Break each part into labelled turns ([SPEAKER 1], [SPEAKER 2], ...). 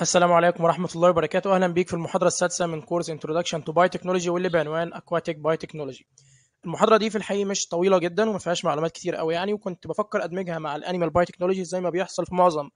[SPEAKER 1] السلام عليكم ورحمة الله وبركاته أهلا بيك في المحاضرة السادسة من كورس تو باي تكنولوجي واللي بعنوان اكواتيك باي تكنولوجي المحاضرة دي في الحقيقة مش طويلة جدا وما فيهاش معلومات كتير قوي يعني وكنت بفكر أدمجها مع الأنيمال تكنولوجي زي ما بيحصل في معظم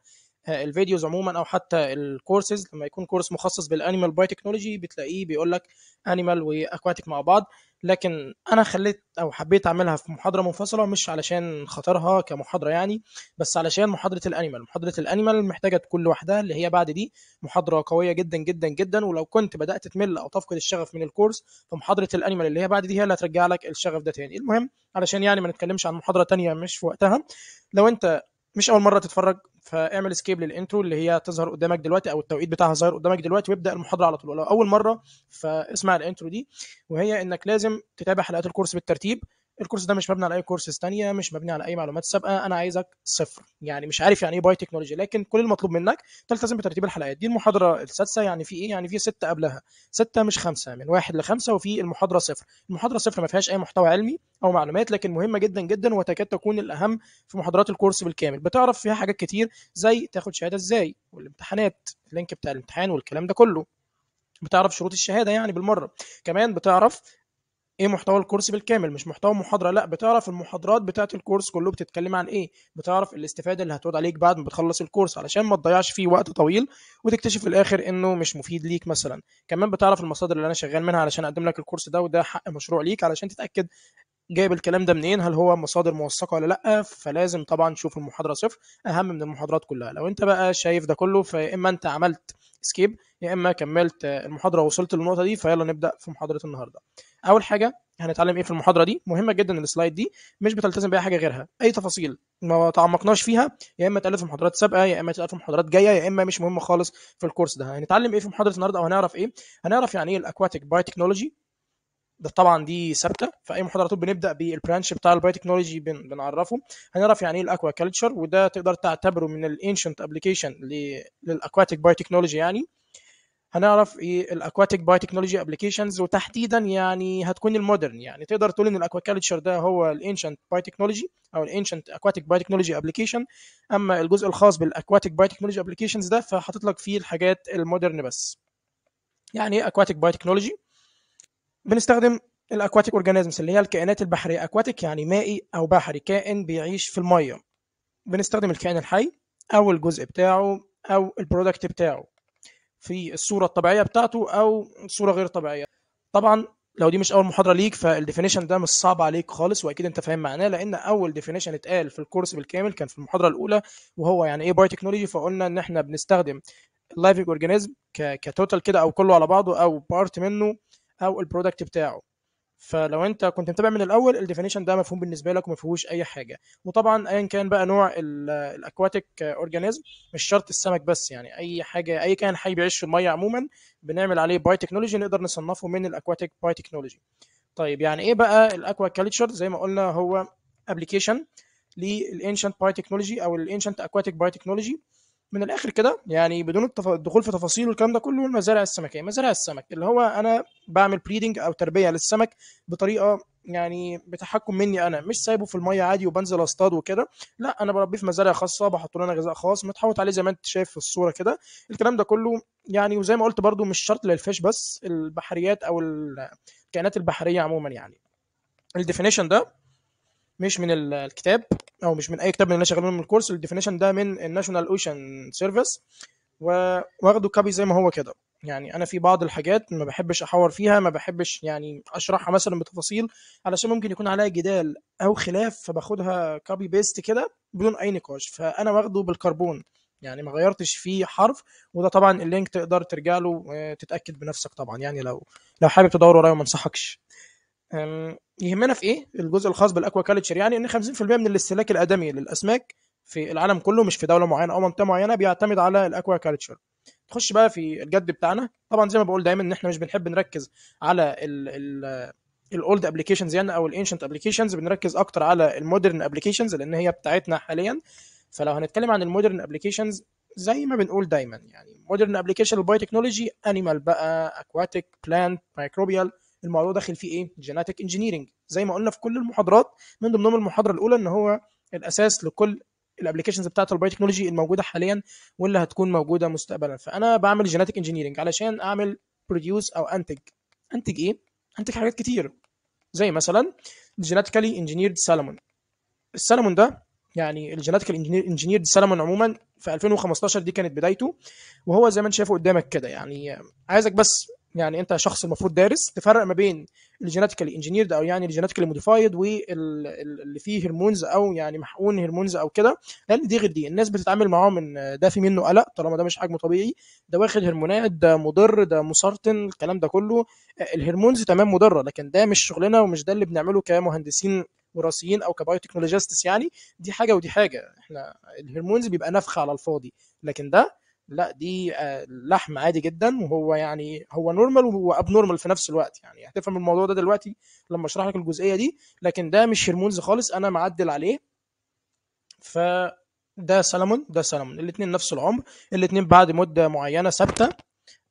[SPEAKER 1] آه، الفيديوز عموما او حتى الكورسز لما يكون كورس مخصص بالانيمال تكنولوجي بتلاقيه بيقول لك انيمال واكواتيك مع بعض لكن انا خليت او حبيت اعملها في محاضره منفصله مش علشان خطرها كمحاضره يعني بس علشان محاضره الانيمال محاضره الانيمال محتاجه تكون لوحدها اللي هي بعد دي محاضره قويه جدا جدا جدا ولو كنت بدات تمل او تفقد الشغف من الكورس فمحاضره الانيمال اللي هي بعد دي هي اللي هترجع لك الشغف ده تاني المهم علشان يعني ما نتكلمش عن محاضره تانية مش في وقتها لو انت مش اول مره تتفرج فاعمل سكيب للانترو اللي هي تظهر قدامك دلوقتي او التوقيت بتاعها ظاهر قدامك دلوقتي وابدا المحاضره على طول لو اول مره فاسمع الانترو دي وهي انك لازم تتابع حلقات الكورس بالترتيب الكورس ده مش مبني على اي كورسز تانية مش مبني على اي معلومات سابقه انا عايزك صفر يعني مش عارف يعني ايه باي تكنولوجي لكن كل المطلوب منك تلتزم بترتيب الحلقات دي المحاضره السادسه يعني في ايه يعني في سته قبلها سته مش خمسه من واحد لخمسه وفي المحاضره صفر المحاضره صفر ما فيهاش اي محتوى علمي او معلومات لكن مهمه جدا جدا وتكاد تكون الاهم في محاضرات الكورس بالكامل بتعرف فيها حاجات كتير زي تاخد شهاده ازاي والامتحانات اللينك بتاع الامتحان والكلام ده كله بتعرف شروط الشهاده يعني بالمره كمان بتعرف ايه محتوى الكورس بالكامل مش محتوى محاضره لا بتعرف المحاضرات بتاعه الكورس كله بتتكلم عن ايه بتعرف الاستفاده اللي هتعود عليك بعد ما بتخلص الكورس علشان ما تضيعش فيه وقت طويل وتكتشف في الاخر انه مش مفيد ليك مثلا كمان بتعرف المصادر اللي انا شغال منها علشان اقدم لك الكورس ده وده حق مشروع ليك علشان تتاكد جايب الكلام ده منين هل هو مصادر موثقه ولا لا فلازم طبعا تشوف المحاضره صفر اهم من المحاضرات كلها لو انت بقى شايف ده كله فيا اما انت عملت سكيب يا اما كملت المحاضره ووصلت للنقطه دي فيلا نبدا في محاضره النهارده اول حاجه هنتعلم ايه في المحاضره دي مهمه جدا السلايد دي مش بتلتزم باي حاجه غيرها اي تفاصيل ما تعمقناش فيها يا اما اتقال في محاضرات سابقه يا اما اتقال في محاضرات جايه يا اما مش مهمه خالص في الكورس ده هنتعلم ايه في محاضره النهارده او هنعرف ايه هنعرف يعني ايه الاكواتيك باي تكنولوجي ده طبعا دي ثابته في اي محاضره طول بنبدا بالبرانش بتاع الباي تكنولوجي بن بنعرفه هنعرف يعني ايه الاكوا كلتشر وده تقدر تعتبره من الانشنت ابلكيشن للاكواتيك باي تكنولوجي يعني هنعرف ايه الاكواتيك باي تكنولوجي ابلكيشنز وتحديدا يعني هتكون المودرن يعني تقدر تقول ان الاكوا ده هو الانشنت باي تكنولوجي او الانشنت اكواتيك باي تكنولوجي ابلكيشن اما الجزء الخاص بالاكواتيك باي تكنولوجي ابلكيشنز ده فحاطط لك فيه الحاجات المودرن بس يعني ايه اكواتيك باي تكنولوجي بنستخدم الاكواتيك اورجانيزمز اللي هي الكائنات البحريه اكواتيك يعني مائي او بحري كائن بيعيش في الميه بنستخدم الكائن الحي او الجزء بتاعه او البرودكت بتاعه في الصوره الطبيعيه بتاعته او صوره غير طبيعيه طبعا لو دي مش اول محاضره ليك فالديفينيشن ده مش صعب عليك خالص واكيد انت فاهم معناه لان اول ديفينيشن اتقال في الكورس بالكامل كان في المحاضره الاولى وهو يعني ايه باي تكنولوجي فقلنا ان احنا بنستخدم اللايفنج اورجانيزم كتوتال كده او كله على بعضه او بارت منه او البرودكت بتاعه فلو انت كنت متابع من الاول الديفينيشن ده مفهوم بالنسبه لك وما فيهوش اي حاجه وطبعا ايا كان بقى نوع الاكواتيك اورجانيزم مش شرط السمك بس يعني اي حاجه اي كائن حي بيعيش في الميه عموما بنعمل عليه باي تكنولوجي نقدر نصنفه من الاكواتيك باي تكنولوجي طيب يعني ايه بقى الاكوا كالتشر زي ما قلنا هو ابلكيشن للانشنت باي تكنولوجي او الانشنت اكواتيك باي تكنولوجي من الاخر كده يعني بدون الدخول في تفاصيل والكلام ده كله المزارع السمكيه يعني مزارع السمك اللي هو انا بعمل بريدنج او تربيه للسمك بطريقه يعني بتحكم مني انا مش سايبه في الميه عادي وبنزل اصطاد وكده لا انا بربيه في مزارع خاصه بحط له انا غذاء خاص متحوط عليه زي ما انت شايف في الصوره كده الكلام ده كله يعني وزي ما قلت برضو مش شرط للفيش بس البحريات او الكائنات البحريه عموما يعني الديفينيشن ده مش من الكتاب او مش من اي كتاب من اللي شغالين من الكورس الديفينيشن ده من الناشونال اوشن سيرفيس واخده كابي زي ما هو كده يعني انا في بعض الحاجات ما بحبش احور فيها ما بحبش يعني اشرحها مثلا بتفاصيل علشان ممكن يكون عليها جدال او خلاف فباخدها كابي بيست كده بدون اي نقاش فانا واخده بالكربون يعني ما غيرتش فيه حرف وده طبعا اللينك تقدر ترجع له آه، تتاكد بنفسك طبعا يعني لو لو حابب تدور ورايا ما انصحكش يهمنا في ايه الجزء الخاص بالاكوا كالتشر يعني ان 50% من الاستهلاك الادمي للاسماك في العالم كله مش في دوله معينه او منطقه معينه بيعتمد على الاكوا كالتشر نخش بقى في الجد بتاعنا طبعا زي ما بقول دايما ان احنا مش بنحب نركز على ال ال الاولد ابلكيشنز يعني او الانشنت ابلكيشنز بنركز اكتر على المودرن ابلكيشنز لان هي بتاعتنا حاليا فلو هنتكلم عن المودرن ابلكيشنز زي ما بنقول دايما يعني مودرن ابلكيشن البايو تكنولوجي انيمال بقى اكواتيك بلانت مايكروبيال الموضوع داخل فيه ايه جيناتيك انجينيرنج زي ما قلنا في كل المحاضرات من ضمنهم المحاضره الاولى ان هو الاساس لكل الابلكيشنز بتاعه البايوتكنولوجي الموجوده حاليا واللي هتكون موجوده مستقبلا فانا بعمل جيناتيك انجينيرنج علشان اعمل بروديوس او انتج انتج ايه انتج حاجات كتير زي مثلا جيناتيكالي انجينيرد سالمون السالمون ده يعني الجيناتيكال انجينيرد سالمون عموما في 2015 دي كانت بدايته وهو زي ما انت شايفه قدامك كده يعني عايزك بس يعني انت شخص المفروض دارس تفرق ما بين الجينيتيكال انجينيرد او يعني الجينيتيكال موديفايد واللي فيه هرمونز او يعني محقون هرمونز او كده لان دي غير دي الناس بتتعامل معاهم ان ده في منه قلق طالما ده مش حجمه طبيعي ده واخد هرمونات ده مضر ده مسرطن الكلام ده كله الهرمونز تمام مضره لكن ده مش شغلنا ومش ده اللي بنعمله كمهندسين وراثيين او كبايوتكنولوجيستس يعني دي حاجه ودي حاجه احنا الهرمونز بيبقى نفخه على الفاضي لكن ده لا دي آه، لحم عادي جدا وهو يعني هو نورمال وهو اب نورمال في نفس الوقت يعني هتفهم الموضوع ده دلوقتي لما اشرح لك الجزئيه دي لكن ده مش هرمونز خالص انا معدل عليه ف ده سلمون ده سلمون الاثنين نفس العمر الاثنين بعد مده معينه ثابته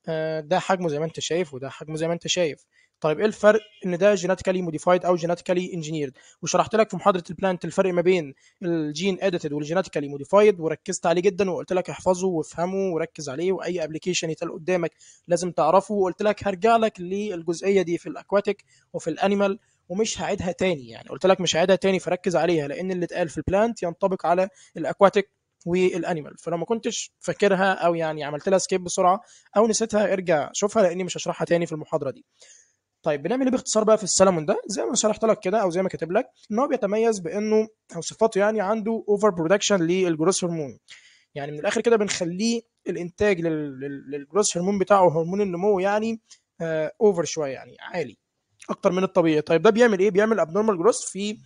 [SPEAKER 1] آه، ده حجمه زي ما انت شايف وده حجمه زي ما انت شايف طيب ايه الفرق ان ده جيناتيكالي موديفايد او جيناتيكالي انجينيرد وشرحت لك في محاضره البلانت الفرق ما بين الجين اديتد والجيناتيكالي موديفايد وركزت عليه جدا وقلت لك احفظه وافهمه وركز عليه واي ابلكيشن يتقال قدامك لازم تعرفه وقلت لك هرجع لك للجزئيه دي في الاكواتيك وفي الانيمال ومش هعيدها تاني يعني قلت لك مش هعيدها تاني فركز عليها لان اللي اتقال في البلانت ينطبق على الاكواتيك والانيمال فلو ما كنتش فاكرها او يعني عملت لها سكيب بسرعه او نسيتها ارجع شوفها لاني مش هشرحها تاني في المحاضره دي طيب بنعمل ايه باختصار بقى في السلمون ده زي ما شرحت لك كده او زي ما كاتب لك ان هو بيتميز بانه او صفاته يعني عنده اوفر برودكشن للجروث هرمون يعني من الاخر كده بنخليه الانتاج للجروث هرمون بتاعه هرمون النمو يعني اوفر آه، شويه يعني عالي اكتر من الطبيعي طيب ده بيعمل ايه بيعمل ابنورمال جروث في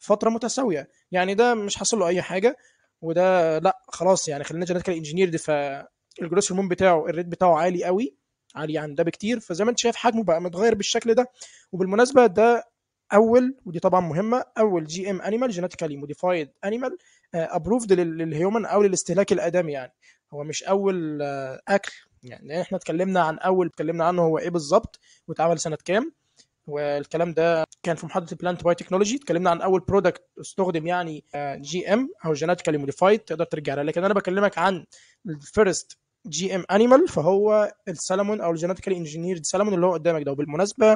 [SPEAKER 1] فتره متساويه يعني ده مش حصل له اي حاجه وده لا خلاص يعني خلينا جينيتيكال انجينيرد فالجروث هرمون بتاعه الريت بتاعه عالي قوي عاليه عن ده بكتير فزي ما انت شايف حجمه بقى متغير بالشكل ده وبالمناسبه ده اول ودي طبعا مهمه اول جي ام انيمال جينيتيكالي موديفايد انيمال ابروفد للهيومن او للاستهلاك الادمي يعني هو مش اول آه، اكل يعني احنا اتكلمنا عن اول اتكلمنا عنه هو ايه بالظبط واتعمل سنه كام والكلام ده كان في محاضره البلانت باي تكنولوجي اتكلمنا عن اول برودكت استخدم يعني جي آه، ام او جينيتيكالي موديفايد تقدر ترجع لها لكن انا بكلمك عن الفيرست جي ام انيمال فهو السلمون او الجينيتيكال انجينيرد سلمون اللي هو قدامك ده وبالمناسبه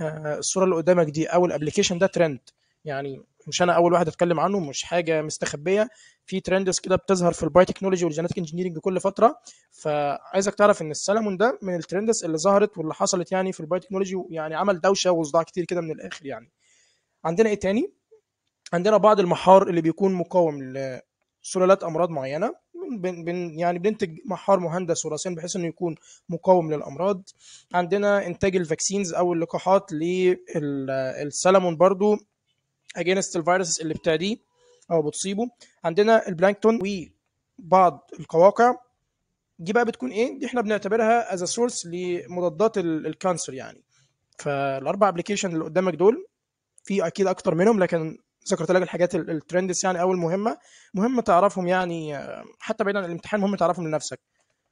[SPEAKER 1] آه، الصوره اللي قدامك دي او الابلكيشن ده ترند يعني مش انا اول واحد اتكلم عنه مش حاجه مستخبيه في ترندز كده بتظهر في الباي تكنولوجي والجينيتيك انجينيرنج كل فتره فعايزك تعرف ان السلمون ده من الترندز اللي ظهرت واللي حصلت يعني في الباي تكنولوجي يعني عمل دوشه وصداع كتير كده من الاخر يعني عندنا ايه تاني عندنا بعض المحار اللي بيكون مقاوم لسلالات امراض معينه بن بن يعني بننتج محار مهندس وراثيا بحيث انه يكون مقاوم للامراض عندنا انتاج الفاكسينز او اللقاحات للسلمون برضو اجينست الفيروس اللي بتعديه او بتصيبه عندنا البلانكتون وبعض القواقع دي بقى بتكون ايه دي احنا بنعتبرها از سورس لمضادات الكانسر يعني فالاربع ابلكيشن اللي قدامك دول في اكيد اكتر منهم لكن ذكرت لك الحاجات الترندس يعني او المهمه مهم تعرفهم يعني حتى بعيدا عن الامتحان مهم تعرفهم لنفسك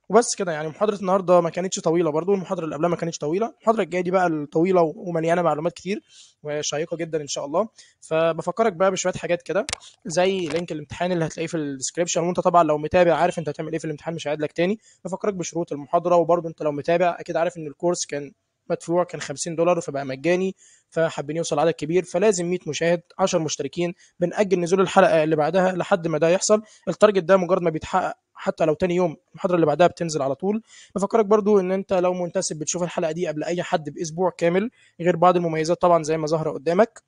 [SPEAKER 1] وبس كده يعني محاضره النهارده ما كانتش طويله برضو المحاضره اللي قبلها ما كانتش طويله المحاضره الجايه دي بقى الطويله ومليانه معلومات كتير وشيقه جدا ان شاء الله فبفكرك بقى بشويه حاجات كده زي لينك الامتحان اللي هتلاقيه في الديسكربشن وانت طبعا لو متابع عارف انت هتعمل ايه في الامتحان مش هعيد لك تاني بفكرك بشروط المحاضره وبرضو انت لو متابع اكيد عارف ان الكورس كان مدفوع كان 50 دولار فبقى مجاني فحابين يوصل عدد كبير فلازم 100 مشاهد 10 مشتركين بنأجل نزول الحلقه اللي بعدها لحد ما ده يحصل التارجت ده مجرد ما بيتحقق حتى لو تاني يوم المحاضره اللي بعدها بتنزل على طول بفكرك برضو ان انت لو منتسب بتشوف الحلقه دي قبل اي حد باسبوع كامل غير بعض المميزات طبعا زي ما ظاهره قدامك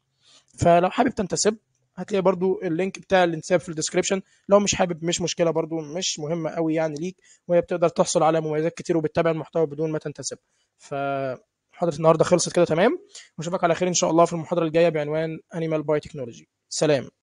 [SPEAKER 1] فلو حابب تنتسب هتلاقي برضو اللينك بتاع الانتساب في الديسكربشن لو مش حابب مش مشكله برضو مش مهمه قوي يعني ليك وهي بتقدر تحصل على مميزات كتير وبتتابع المحتوى بدون ما تنتسب ف محاضره النهارده خلصت كده تمام ونشوفك على خير ان شاء الله في المحاضره الجايه بعنوان انيمال Biotechnology سلام